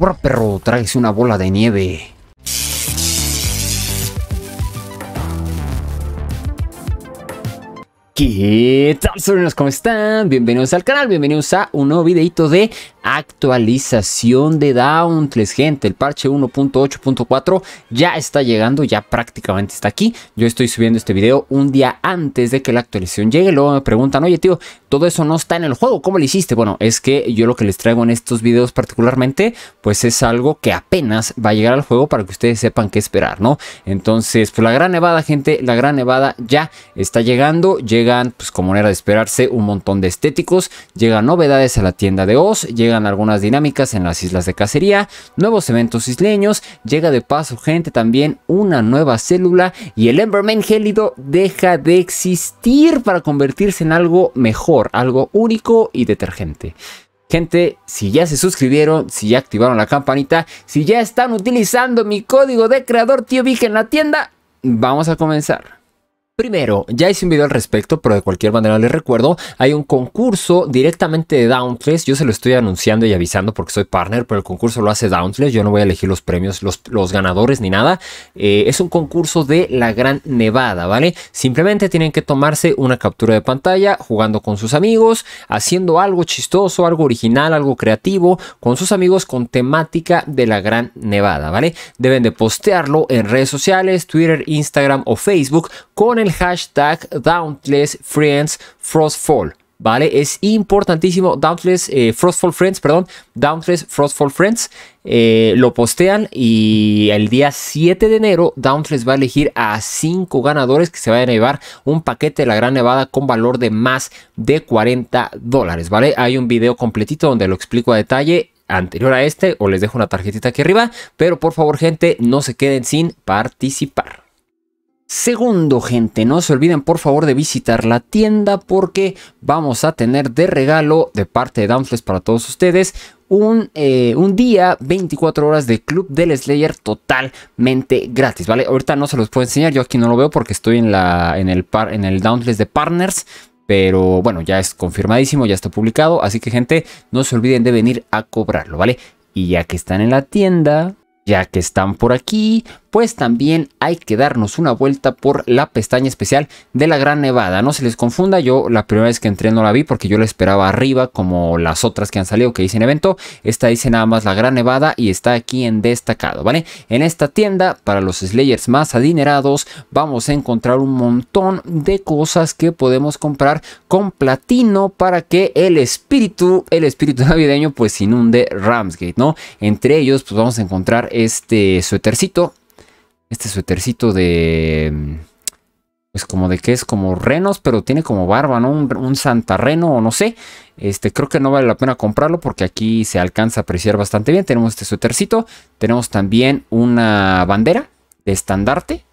Porra, perro, traes una bola de nieve. ¿Qué tal, sobrinos? ¿Cómo están? Bienvenidos al canal, bienvenidos a un nuevo videito de actualización de Dauntless, gente. El parche 1.8.4 ya está llegando, ya prácticamente está aquí. Yo estoy subiendo este video un día antes de que la actualización llegue. Luego me preguntan, oye tío, todo eso no está en el juego, ¿cómo lo hiciste? Bueno, es que yo lo que les traigo en estos videos particularmente, pues es algo que apenas va a llegar al juego para que ustedes sepan qué esperar, ¿no? Entonces, pues la gran nevada, gente, la gran nevada ya está llegando. Llegan, pues como era de esperarse, un montón de estéticos. Llegan novedades a la tienda de Oz. Llegan llegan algunas dinámicas en las islas de cacería, nuevos eventos isleños, llega de paso gente también una nueva célula y el Emberman gélido deja de existir para convertirse en algo mejor, algo único y detergente. Gente, si ya se suscribieron, si ya activaron la campanita, si ya están utilizando mi código de creador tío Big en la tienda, vamos a comenzar. Primero, ya hice un video al respecto, pero de cualquier manera les recuerdo, hay un concurso directamente de Dauntless, yo se lo estoy anunciando y avisando porque soy partner, pero el concurso lo hace Dauntless, yo no voy a elegir los premios, los, ganadores ni nada, eh, es un concurso de la Gran Nevada, ¿vale? Simplemente tienen que tomarse una captura de pantalla jugando con sus amigos, haciendo algo chistoso, algo original, algo creativo, con sus amigos con temática de la Gran Nevada, ¿vale? Deben de postearlo en redes sociales, Twitter, Instagram o Facebook con el hashtag Dauntless Friends Frostfall. ¿Vale? Es importantísimo. Dauntless eh, Frostfall Friends, perdón. Dauntless Frostfall Friends. Eh, lo postean y el día 7 de enero Dauntless va a elegir a 5 ganadores que se vayan a llevar un paquete de la Gran Nevada con valor de más de 40 dólares, ¿vale? Hay un video completito donde lo explico a detalle anterior a este o les dejo una tarjetita aquí arriba, pero por favor gente no se queden sin participar. Segundo, gente, no se olviden por favor de visitar la tienda porque vamos a tener de regalo de parte de Dauntless para todos ustedes un, eh, un, día, 24 horas de Club del Slayer totalmente gratis, ¿vale? Ahorita no se los puedo enseñar, yo aquí no lo veo porque estoy en, la, en el, par, en el de Partners, pero bueno, ya es confirmadísimo, ya está publicado, así que gente, no se olviden de venir a cobrarlo, ¿vale? Y ya que están en la tienda, ya que están por aquí, pues también hay que darnos una vuelta por la pestaña especial de la Gran Nevada. No se les confunda, yo la primera vez que entré no la vi porque yo la esperaba arriba como las otras que han salido que dicen evento. Esta dice nada más la Gran Nevada y está aquí en destacado, ¿vale? En esta tienda, para los Slayers más adinerados, vamos a encontrar un montón de cosas que podemos comprar con platino para que el espíritu, el espíritu navideño pues inunde Ramsgate, ¿no? Entre ellos pues vamos a encontrar este suétercito este suétercito de... Mm, pues como de que es como renos, pero tiene como barba, ¿no? Un, santarreno o no sé. Este, creo que no vale la pena comprarlo porque aquí se alcanza a apreciar bastante bien. Tenemos este suétercito. Tenemos también una bandera de estandarte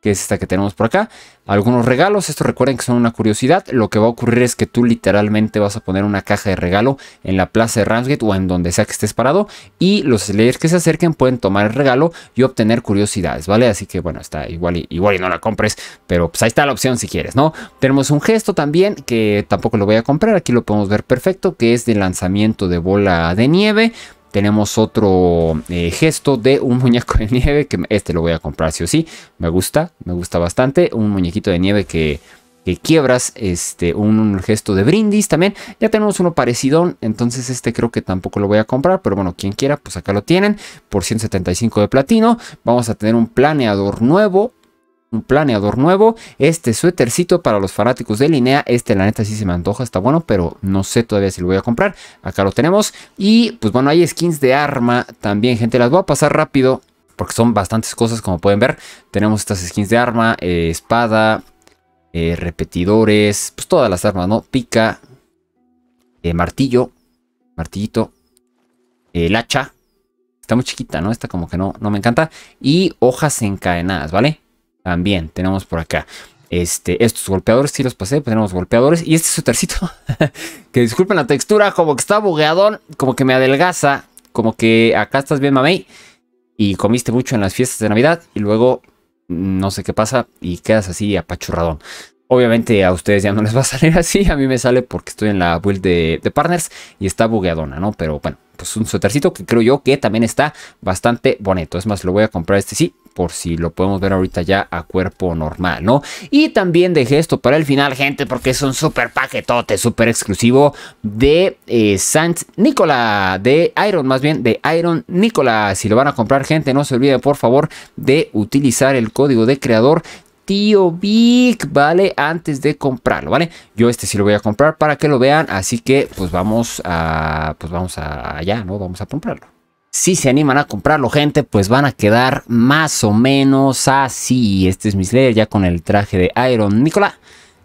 que es esta que tenemos por acá. Algunos regalos, esto recuerden que son una curiosidad. Lo que va a ocurrir es que tú literalmente vas a poner una caja de regalo en la plaza de Ramsgate o en donde sea que estés parado. Y los slayers que se acerquen pueden tomar el regalo y obtener curiosidades, ¿vale? Así que bueno, está igual y, igual y no la compres, pero pues ahí está la opción si quieres, ¿no? Tenemos un gesto también que tampoco lo voy a comprar, aquí lo podemos ver perfecto, que es de lanzamiento de bola de nieve. Tenemos otro eh, gesto de un muñeco de nieve, que este lo voy a comprar sí o sí. Me gusta, me gusta bastante. Un muñequito de nieve que, quiebras, este, un, un, gesto de brindis también. Ya tenemos uno parecido, entonces este creo que tampoco lo voy a comprar, pero bueno, quien quiera, pues acá lo tienen por 175 de platino. Vamos a tener un planeador nuevo, un planeador nuevo, este suétercito para los fanáticos de línea, este la neta sí se me antoja, está bueno, pero no sé todavía si lo voy a comprar, acá lo tenemos y pues bueno, hay skins de arma también gente, las voy a pasar rápido porque son bastantes cosas como pueden ver, tenemos estas skins de arma, eh, espada, eh, repetidores, pues todas las armas, ¿no? Pica, eh, martillo, martillito, el hacha, está muy chiquita, ¿no? Esta como que no, no me encanta, y hojas encadenadas, ¿vale? También tenemos por acá. Este, estos golpeadores si los pasé, pues tenemos golpeadores. Y este sotercito. que disculpen la textura, como que está bugueadón, como que me adelgaza, como que acá estás bien mamey y comiste mucho en las fiestas de Navidad y luego mm, no sé qué pasa y quedas así apachurradón. Obviamente a ustedes ya no les va a salir así, a mí me sale porque estoy en la build de, partners y está bugueadona, ¿no? Pero bueno, pues un sotercito que creo yo que también está bastante bonito. Es más, lo voy a comprar este sí por si lo podemos ver ahorita ya a cuerpo normal, ¿no? Y también dejé esto para el final, gente, porque es un super paquetote, súper exclusivo de eh, Nicola, de Iron, más bien de Iron Nicola. Si lo van a comprar, gente, no se olviden, por favor, de utilizar el código de creador tío Big, ¿vale? Antes de comprarlo, ¿vale? Yo este sí lo voy a comprar para que lo vean, así que pues vamos a, pues vamos a allá, ¿no? Vamos a comprarlo si se animan a comprarlo, gente, pues van a quedar más o menos así. Este es mi Slayer ya con el traje de Iron Nicolás.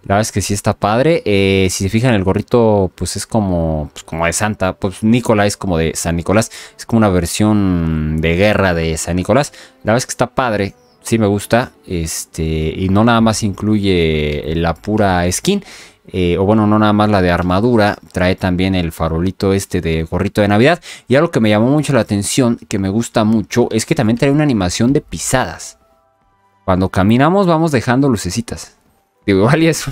La verdad es que sí está padre. Eh, si se fijan, el gorrito pues es como, pues, como de Santa. Pues Nicolás es como de San Nicolás. Es como una versión de guerra de San Nicolás. La verdad es que está padre. Sí me gusta. Este, y no nada más incluye la pura skin. Eh, o bueno, no nada más la de armadura, trae también el farolito este de gorrito de Navidad. Y algo que me llamó mucho la atención, que me gusta mucho, es que también trae una animación de pisadas. Cuando caminamos vamos dejando lucecitas. igual y es,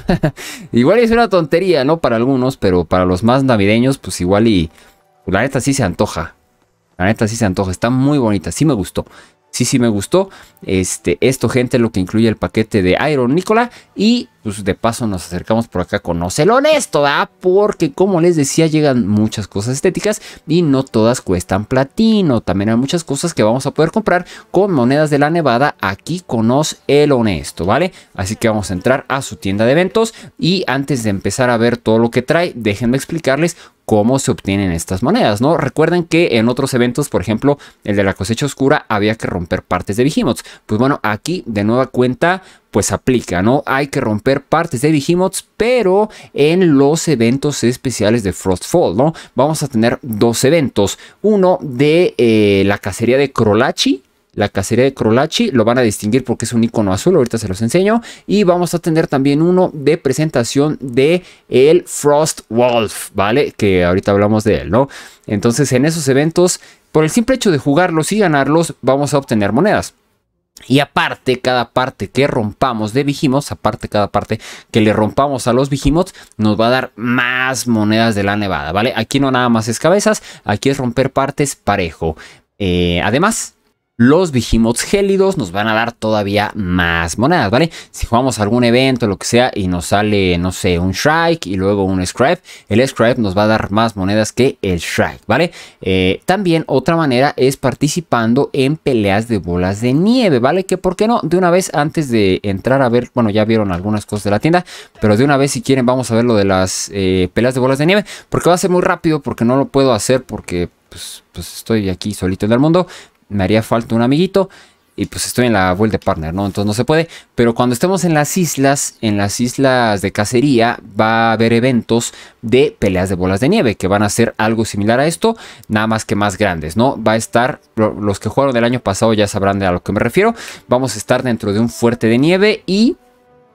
igual es una tontería, ¿no? Para algunos, pero para los más navideños, pues igual y... la neta sí se antoja. La neta sí se antoja. Está muy bonita, sí me gustó sí, sí me gustó. Este, esto, gente, lo que incluye el paquete de Iron Nicola. Y pues de paso nos acercamos por acá con el Honesto, ¿verdad? Porque como les decía, llegan muchas cosas estéticas y no todas cuestan platino. También hay muchas cosas que vamos a poder comprar con monedas de la Nevada aquí con Oz el Honesto, ¿vale? Así que vamos a entrar a su tienda de eventos y antes de empezar a ver todo lo que trae, déjenme explicarles cómo se obtienen estas monedas, ¿no? Recuerden que en otros eventos, por ejemplo, el de la cosecha oscura, había que romper partes de Behemoths. Pues bueno, aquí de nueva cuenta, pues aplica, ¿no? Hay que romper partes de Behemoths, pero en los eventos especiales de Frostfall, ¿no? Vamos a tener dos eventos. Uno de eh, la cacería de Crolachi, la cacería de Crolachi. Lo van a distinguir porque es un icono azul. Ahorita se los enseño. Y vamos a tener también uno de presentación de el Frost Wolf, ¿vale? Que ahorita hablamos de él, ¿no? Entonces en esos eventos, por el simple hecho de jugarlos y ganarlos, vamos a obtener monedas. Y aparte, cada parte que rompamos de vigimos aparte cada parte que le rompamos a los vigimos nos va a dar más monedas de la nevada, ¿vale? Aquí no nada más es cabezas, aquí es romper partes parejo. Eh, además, los behemoths gélidos nos van a dar todavía más monedas, ¿vale? Si jugamos algún evento, lo que sea, y nos sale, no sé, un Shrike y luego un Scribe, el Scribe nos va a dar más monedas que el Shrike, ¿vale? Eh, también otra manera es participando en peleas de bolas de nieve, ¿vale? Que por qué no, de una vez antes de entrar a ver, bueno, ya vieron algunas cosas de la tienda, pero de una vez si quieren vamos a ver lo de las eh, peleas de bolas de nieve, porque va a ser muy rápido, porque no lo puedo hacer, porque pues, pues estoy aquí solito en el mundo me haría falta un amiguito y pues estoy en la vuelta de partner, ¿no? Entonces no se puede. Pero cuando estemos en las islas, en las islas de cacería, va a haber eventos de peleas de bolas de nieve que van a ser algo similar a esto, nada más que más grandes, ¿no? Va a estar, los que jugaron el año pasado ya sabrán de a lo que me refiero. Vamos a estar dentro de un fuerte de nieve y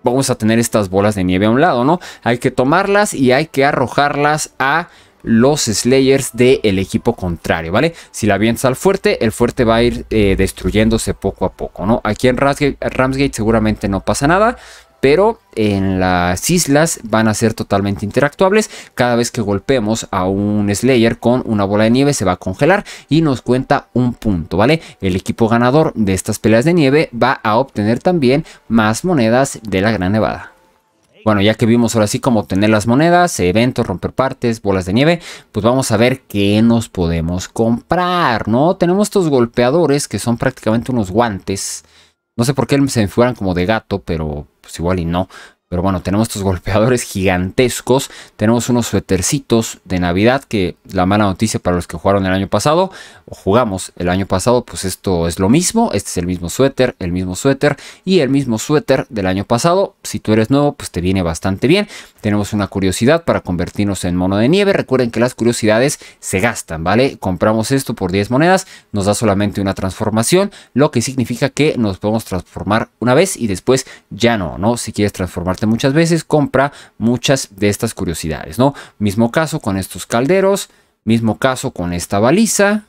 vamos a tener estas bolas de nieve a un lado, ¿no? Hay que tomarlas y hay que arrojarlas a los Slayers del equipo contrario, ¿vale? Si la avientas al fuerte, el fuerte va a ir eh, destruyéndose poco a poco, ¿no? Aquí en Ramsgate, Ramsgate seguramente no pasa nada, pero en las islas van a ser totalmente interactuables. Cada vez que golpeemos a un Slayer con una bola de nieve se va a congelar y nos cuenta un punto, ¿vale? El equipo ganador de estas peleas de nieve va a obtener también más monedas de la Gran Nevada. Bueno, ya que vimos ahora sí cómo tener las monedas, eventos, romper partes, bolas de nieve, pues vamos a ver qué nos podemos comprar, ¿no? Tenemos estos golpeadores que son prácticamente unos guantes. No sé por qué se me como de gato, pero pues igual y no. Pero bueno, tenemos estos golpeadores gigantescos. Tenemos unos suétercitos de Navidad que la mala noticia para los que jugaron el año pasado o jugamos el año pasado, pues esto es lo mismo. Este es el mismo suéter, el mismo suéter y el mismo suéter del año pasado. Si tú eres nuevo, pues te viene bastante bien. Tenemos una curiosidad para convertirnos en mono de nieve. Recuerden que las curiosidades se gastan, ¿vale? Compramos esto por 10 monedas, nos da solamente una transformación, lo que significa que nos podemos transformar una vez y después ya no, ¿no? Si quieres transformar muchas veces, compra muchas de estas curiosidades, ¿no? Mismo caso con estos calderos, mismo caso con esta baliza.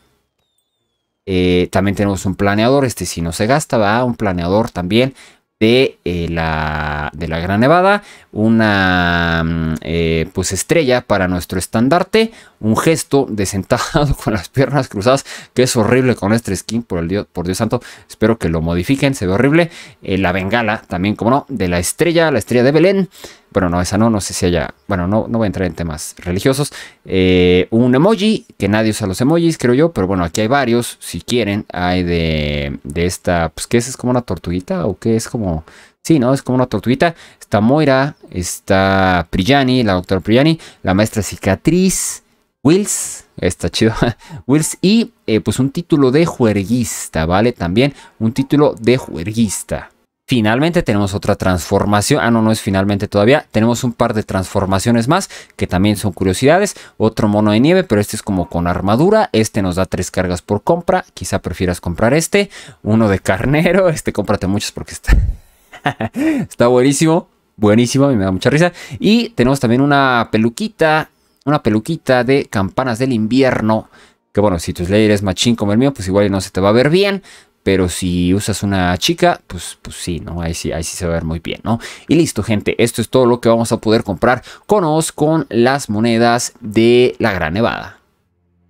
Eh, también tenemos un planeador, este si no se gasta, va un planeador también de, eh, la, de la Gran Nevada, una mm, eh, pues estrella para nuestro estandarte, un gesto de sentado con las piernas cruzadas, que es horrible con este skin, por, el Dios, por Dios santo, espero que lo modifiquen, se ve horrible, eh, la bengala también, como no, de la estrella, la estrella de Belén, bueno, no, esa no, no sé si haya, bueno, no, no voy a entrar en temas religiosos. Eh, un emoji, que nadie usa los emojis, creo yo, pero bueno, aquí hay varios, si quieren, hay de, esta, pues, ¿qué es? ¿Es como una tortuguita o qué es como...? Sí, ¿no? Es como una tortuguita. Está Moira, está Priyani, la doctora Priyani, la maestra cicatriz, Wills, está chido, Wills, y eh, pues un título de juerguista, ¿vale? También un título de juerguista. Finalmente tenemos otra transformación. Ah, no, no es finalmente todavía. Tenemos un par de transformaciones más que también son curiosidades. Otro mono de nieve, pero este es como con armadura. Este nos da tres cargas por compra. Quizá prefieras comprar este. Uno de carnero. Este cómprate muchos porque está, está buenísimo. Buenísimo, a mí me da mucha risa. Y tenemos también una peluquita. Una peluquita de campanas del invierno. Que bueno, si tu Slayer es machín como el mío, pues igual no se te va a ver bien. Pero si usas una chica, pues, pues sí, ¿no? Ahí sí, ahí sí se va a ver muy bien, ¿no? Y listo, gente. Esto es todo lo que vamos a poder comprar con con las monedas de la Gran Nevada.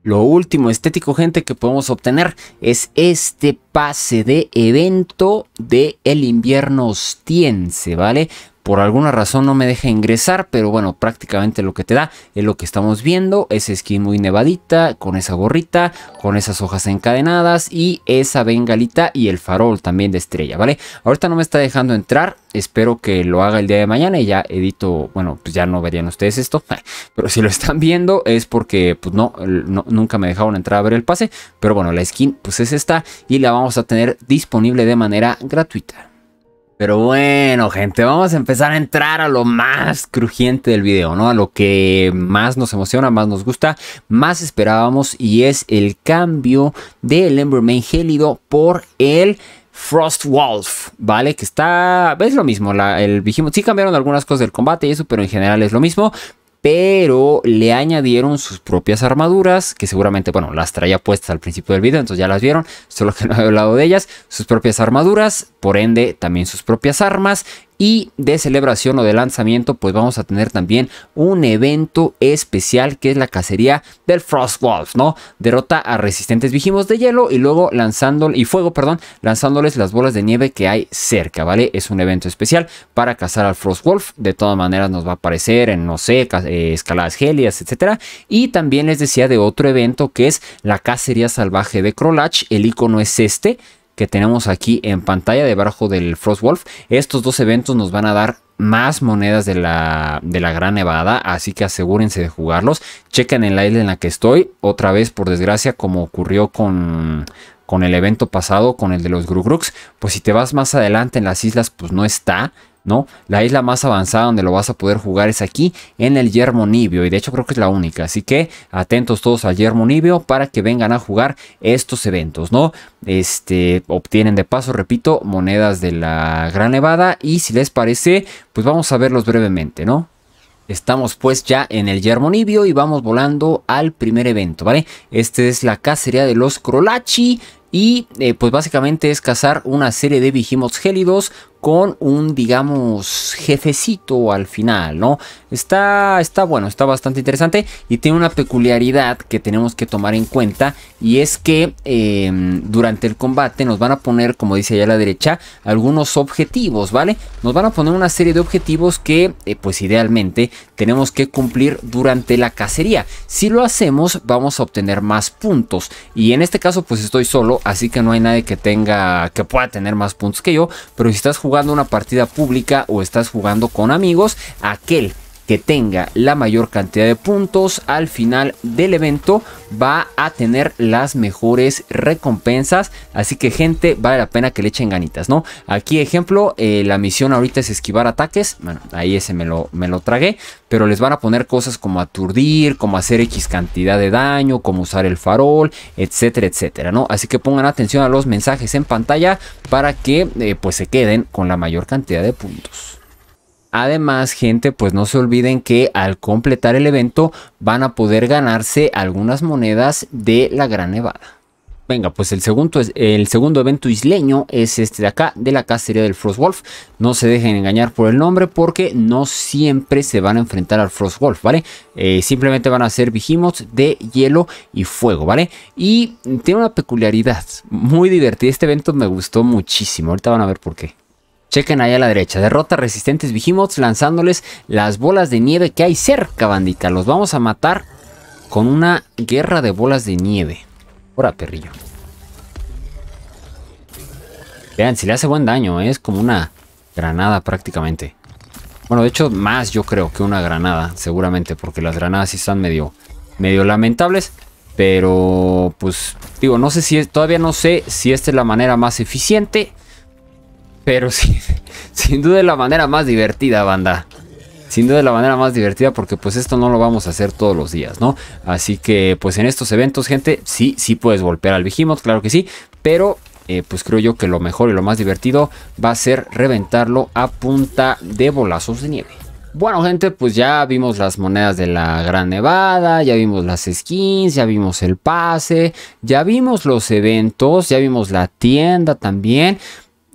Lo último estético, gente, que podemos obtener es este pase de evento de el invierno ostiense, ¿vale? por alguna razón no me deja ingresar, pero bueno, prácticamente lo que te da es lo que estamos viendo, Esa skin muy nevadita, con esa gorrita, con esas hojas encadenadas y esa bengalita y el farol también de estrella, ¿vale? Ahorita no me está dejando entrar, espero que lo haga el día de mañana y ya edito, bueno, pues ya no verían ustedes esto, pero si lo están viendo es porque pues no, no nunca me dejaron entrar a ver el pase, pero bueno, la skin pues es esta y la vamos a tener disponible de manera gratuita. Pero bueno, gente, vamos a empezar a entrar a lo más crujiente del video, ¿no? A lo que más nos emociona, más nos gusta, más esperábamos y es el cambio del Emberman gélido por el Frostwolf, ¿vale? Que está, es lo mismo, el sí cambiaron algunas cosas del combate y eso, pero en general es lo mismo, pero le añadieron sus propias armaduras, que seguramente, bueno, las traía puestas al principio del video, entonces ya las vieron, solo que no he hablado de ellas, sus propias armaduras, por ende también sus propias armas y de celebración o de lanzamiento pues vamos a tener también un evento especial que es la cacería del Frostwolf, ¿no? Derrota a resistentes vigimos de hielo y luego lanzándole y fuego, perdón, lanzándoles las bolas de nieve que hay cerca, ¿vale? Es un evento especial para cazar al Frostwolf, de todas maneras nos va a aparecer en no sé, eh, escaladas helias, etcétera, y también les decía de otro evento que es la cacería salvaje de Krolach, el icono es este, que tenemos aquí en pantalla debajo del Frostwolf. Estos dos eventos nos van a dar más monedas de la, de la Gran Nevada, así que asegúrense de jugarlos. Chequen en la isla en la que estoy, otra vez por desgracia como ocurrió con, con el evento pasado, con el de los Grugrux. Pues si te vas más adelante en las islas, pues no está. ¿no? La isla más avanzada donde lo vas a poder jugar es aquí en el Yermo Nibio y de hecho creo que es la única, así que atentos todos al Yermo Nibio para que vengan a jugar estos eventos, ¿no? Este, obtienen de paso, repito, monedas de la Gran Nevada y si les parece, pues vamos a verlos brevemente, ¿no? Estamos pues ya en el Yermo Nibio y vamos volando al primer evento, ¿vale? Este es la cacería de los Crolachi. Y eh, pues básicamente es cazar una serie de Vigimots gélidos con un, digamos, jefecito al final, ¿no? Está, está bueno, está bastante interesante y tiene una peculiaridad que tenemos que tomar en cuenta y es que em, durante el combate nos van a poner, como dice allá a la derecha, algunos objetivos, ¿vale? Nos van a poner una serie de objetivos que, eh, pues idealmente, tenemos que cumplir durante la cacería. Si lo hacemos, vamos a obtener más puntos y en este caso, pues estoy solo, así que no hay nadie que tenga, que pueda tener más puntos que yo, pero si estás jugando jugando una partida pública o estás jugando con amigos, aquel que tenga la mayor cantidad de puntos al final del evento va a tener las mejores recompensas. Así que gente, vale la pena que le echen ganitas, ¿no? Aquí ejemplo, eh, la misión ahorita es esquivar ataques. Bueno, ahí ese me lo, me lo tragué. Pero les van a poner cosas como aturdir, como hacer X cantidad de daño, como usar el farol, etcétera, etcétera, ¿no? Así que pongan atención a los mensajes en pantalla para que eh, pues se queden con la mayor cantidad de puntos. Además, gente, pues no se olviden que al completar el evento van a poder ganarse algunas monedas de la Gran Nevada. Venga, pues el segundo, el segundo evento isleño es este de acá, de la cacería del Frostwolf. No se dejen engañar por el nombre porque no siempre se van a enfrentar al Frostwolf, ¿vale? Eh, simplemente van a ser vigimos de hielo y fuego, ¿vale? Y tiene una peculiaridad muy divertida. Este evento me gustó muchísimo. Ahorita van a ver por qué. Chequen ahí a la derecha. Derrota resistentes Vigimots lanzándoles las bolas de nieve que hay cerca, bandita. Los vamos a matar con una guerra de bolas de nieve. Ora, perrillo. Vean, si le hace buen daño, ¿eh? es como una granada prácticamente. Bueno, de hecho, más yo creo que una granada, seguramente, porque las granadas sí están medio, medio lamentables. Pero, pues, digo, no sé si todavía no sé si esta es la manera más eficiente. Pero sí, sin duda la manera más divertida, banda. Sin duda la manera más divertida porque pues esto no lo vamos a hacer todos los días, ¿no? Así que pues en estos eventos, gente, sí, sí puedes golpear al Vigimoth, claro que sí. Pero eh, pues creo yo que lo mejor y lo más divertido va a ser reventarlo a punta de bolazos de nieve. Bueno, gente, pues ya vimos las monedas de la Gran Nevada, ya vimos las skins, ya vimos el pase, ya vimos los eventos, ya vimos la tienda también.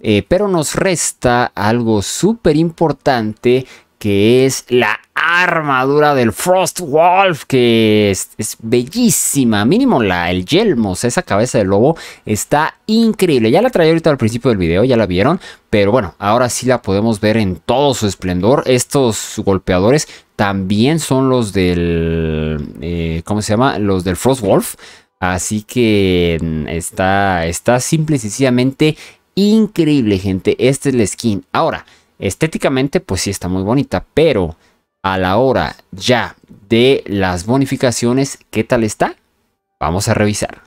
Eh, pero nos resta algo súper importante que es la armadura del Frost Wolf. que es, bellísima. Mínimo la, el Yelmos, esa cabeza de lobo, está increíble. Ya la traía ahorita al principio del video, ya la vieron. Pero bueno, ahora sí la podemos ver en todo su esplendor. Estos golpeadores también son los del... Eh, ¿Cómo se llama? Los del Frost Wolf. Así que mm, está, está simple y sencillamente increíble, gente. Esta es la skin. Ahora, estéticamente, pues sí está muy bonita, pero a la hora ya de las bonificaciones, ¿qué tal está? Vamos a revisar.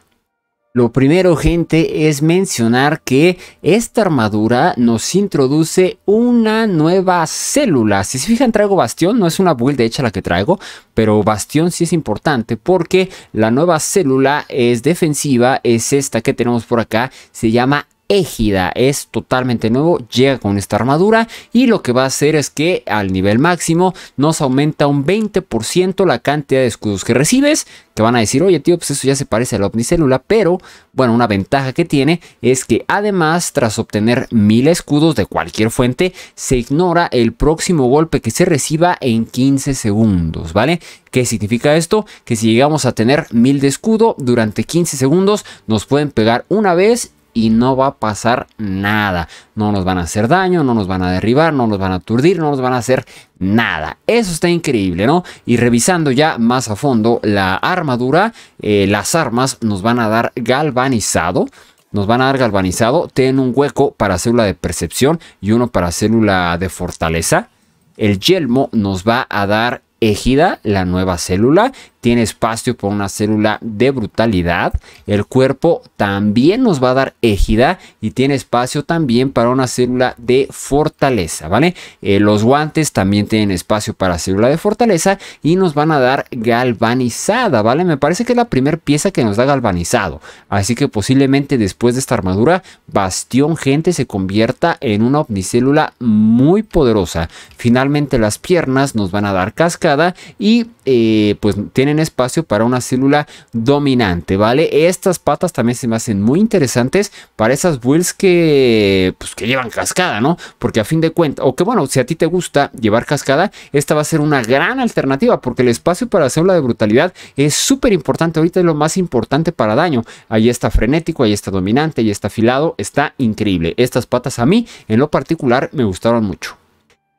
Lo primero, gente, es mencionar que esta armadura nos introduce una nueva célula. Si se fijan, traigo bastión, no es una build hecha la que traigo, pero bastión sí es importante porque la nueva célula es defensiva, es esta que tenemos por acá, se llama Égida es totalmente nuevo, llega con esta armadura y lo que va a hacer es que al nivel máximo nos aumenta un 20% la cantidad de escudos que recibes, que van a decir, oye tío, pues eso ya se parece a la omnicélula, pero bueno, una ventaja que tiene es que además tras obtener 1000 escudos de cualquier fuente, se ignora el próximo golpe que se reciba en 15 segundos, ¿vale? ¿Qué significa esto? Que si llegamos a tener 1000 de escudo durante 15 segundos, nos pueden pegar una vez y no va a pasar nada. No nos van a hacer daño, no nos van a derribar, no nos van a aturdir, no nos van a hacer nada. Eso está increíble, ¿no? Y revisando ya más a fondo la armadura, eh, las armas nos van a dar galvanizado nos van a dar galvanizado. Tienen un hueco para célula de percepción y uno para célula de fortaleza. El yelmo nos va a dar ejida, la nueva célula, tiene espacio para una célula de brutalidad. El cuerpo también nos va a dar égida y tiene espacio también para una célula de fortaleza, ¿vale? Eh, los guantes también tienen espacio para célula de fortaleza y nos van a dar galvanizada, ¿vale? Me parece que es la primera pieza que nos da galvanizado. Así que posiblemente después de esta armadura, Bastión Gente se convierta en una omnicélula muy poderosa. Finalmente las piernas nos van a dar cascada y eh, pues tienen espacio para una célula dominante, ¿vale? Estas patas también se me hacen muy interesantes para esas builds que, pues, que llevan cascada, ¿no? Porque a fin de cuentas, o que bueno, si a ti te gusta llevar cascada, esta va a ser una gran alternativa porque el espacio para la célula de brutalidad es súper importante. Ahorita es lo más importante para daño. Ahí está frenético, ahí está dominante, ahí está afilado, está increíble. Estas patas a mí, en lo particular, me gustaron mucho.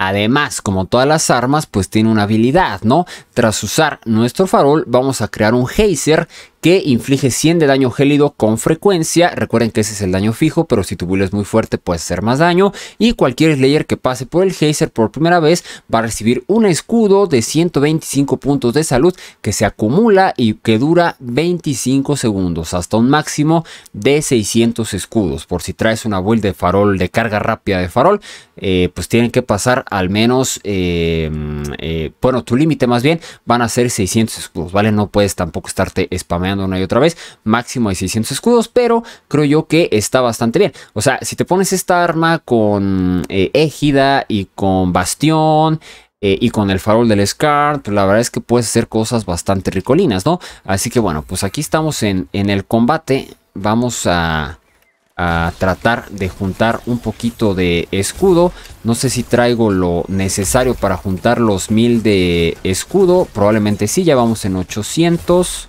Además, como todas las armas, pues tiene una habilidad, ¿no? Tras usar nuestro farol, vamos a crear un geyser que inflige 100 de daño gélido con frecuencia. Recuerden que ese es el daño fijo, pero si tu build es muy fuerte puede hacer más daño. Y cualquier Slayer que pase por el Geyser por primera vez va a recibir un escudo de 125 puntos de salud que se acumula y que dura 25 segundos, hasta un máximo de 600 escudos. Por si traes una build de farol, de carga rápida de farol, eh, pues tienen que pasar al menos, eh, eh, bueno, tu límite más bien van a ser 600 escudos, ¿vale? No puedes tampoco estarte spamando una y otra vez. Máximo de 600 escudos, pero creo yo que está bastante bien. O sea, si te pones esta arma con eh, égida y con bastión, eh, y con el farol del Scar, la verdad es que puedes hacer cosas bastante ricolinas, ¿no? Así que bueno, pues aquí estamos en, el combate. Vamos a, a, tratar de juntar un poquito de escudo. No sé si traigo lo necesario para juntar los Mil de escudo. Probablemente sí, ya vamos en 800.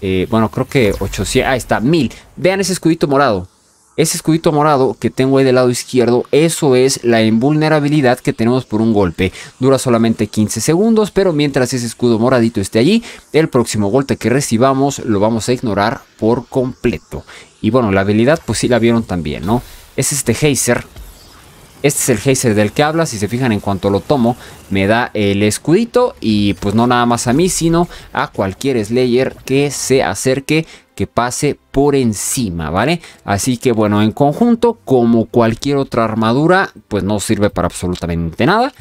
Eh, bueno, creo que 800. Ahí está, 1000. Vean ese escudito morado. Ese escudito morado que tengo ahí del lado izquierdo, eso es la invulnerabilidad que tenemos por un golpe. Dura solamente 15 segundos, pero mientras ese escudo moradito esté allí, el próximo golpe que recibamos lo vamos a ignorar por completo. Y bueno, la habilidad pues sí la vieron también, ¿no? Es este Geyser este es el geyser del que habla, si se fijan en cuanto lo tomo me da el escudito y pues no nada más a mí sino a cualquier Slayer que se acerque que pase por encima, ¿vale? Así que bueno, en conjunto, como cualquier otra armadura, pues no sirve para absolutamente nada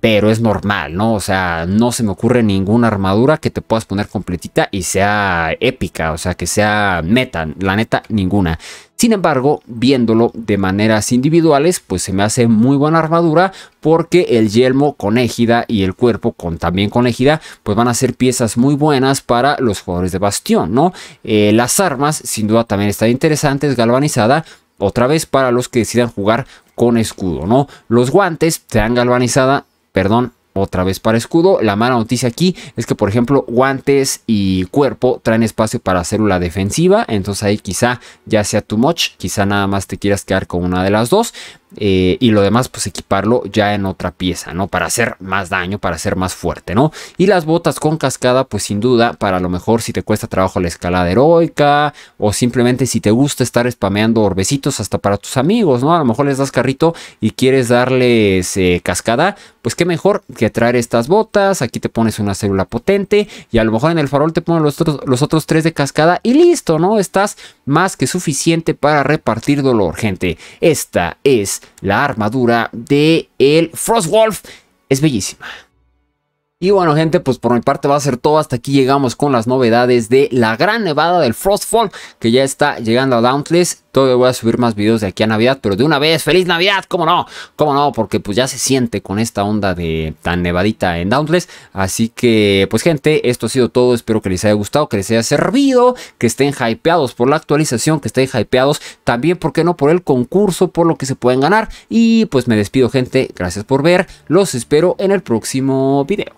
pero es normal, ¿no? O sea, no se me ocurre ninguna armadura que te puedas poner completita y sea épica, o sea, que sea meta, la neta, ninguna. Sin embargo, viéndolo de maneras individuales, pues se me hace muy buena armadura porque el yelmo con égida y el cuerpo con también con égida, pues van a ser piezas muy buenas para los jugadores de bastión, ¿no? Eh, las armas, sin duda, también están interesantes, galvanizada, otra vez para los que decidan jugar con escudo, ¿no? Los guantes, se han galvanizada, perdón, otra vez para escudo. La mala noticia aquí es que, por ejemplo, guantes y cuerpo traen espacio para célula defensiva. Entonces ahí quizá ya sea too much, quizá nada más te quieras quedar con una de las dos. Eh, y lo demás pues equiparlo ya en otra pieza, ¿no? Para hacer más daño, para ser más fuerte, ¿no? Y las botas con cascada pues sin duda para lo mejor si te cuesta trabajo la escalada heroica o simplemente si te gusta estar spameando orbecitos hasta para tus amigos, ¿no? A lo mejor les das carrito y quieres darles eh, cascada, pues qué mejor que traer estas botas, aquí te pones una célula potente y a lo mejor en el farol te ponen los otros, los otros tres de cascada y listo, ¿no? Estás más que suficiente para repartir dolor, gente. Esta es la armadura de el Frostwolf. Es bellísima. Y bueno gente, pues por mi parte va a ser todo. Hasta aquí llegamos con las novedades de la gran nevada del Frostfall que ya está llegando a Dauntless. Todavía voy a subir más videos de aquí a Navidad, pero de una vez, ¡Feliz Navidad! ¿Cómo no? ¿Cómo no? Porque pues ya se siente con esta onda de tan nevadita en Dauntless. Así que, pues gente, esto ha sido todo. Espero que les haya gustado, que les haya servido, que estén hypeados por la actualización, que estén hypeados también, ¿por qué no? Por el concurso, por lo que se pueden ganar. Y pues me despido, gente. Gracias por ver. Los espero en el próximo video.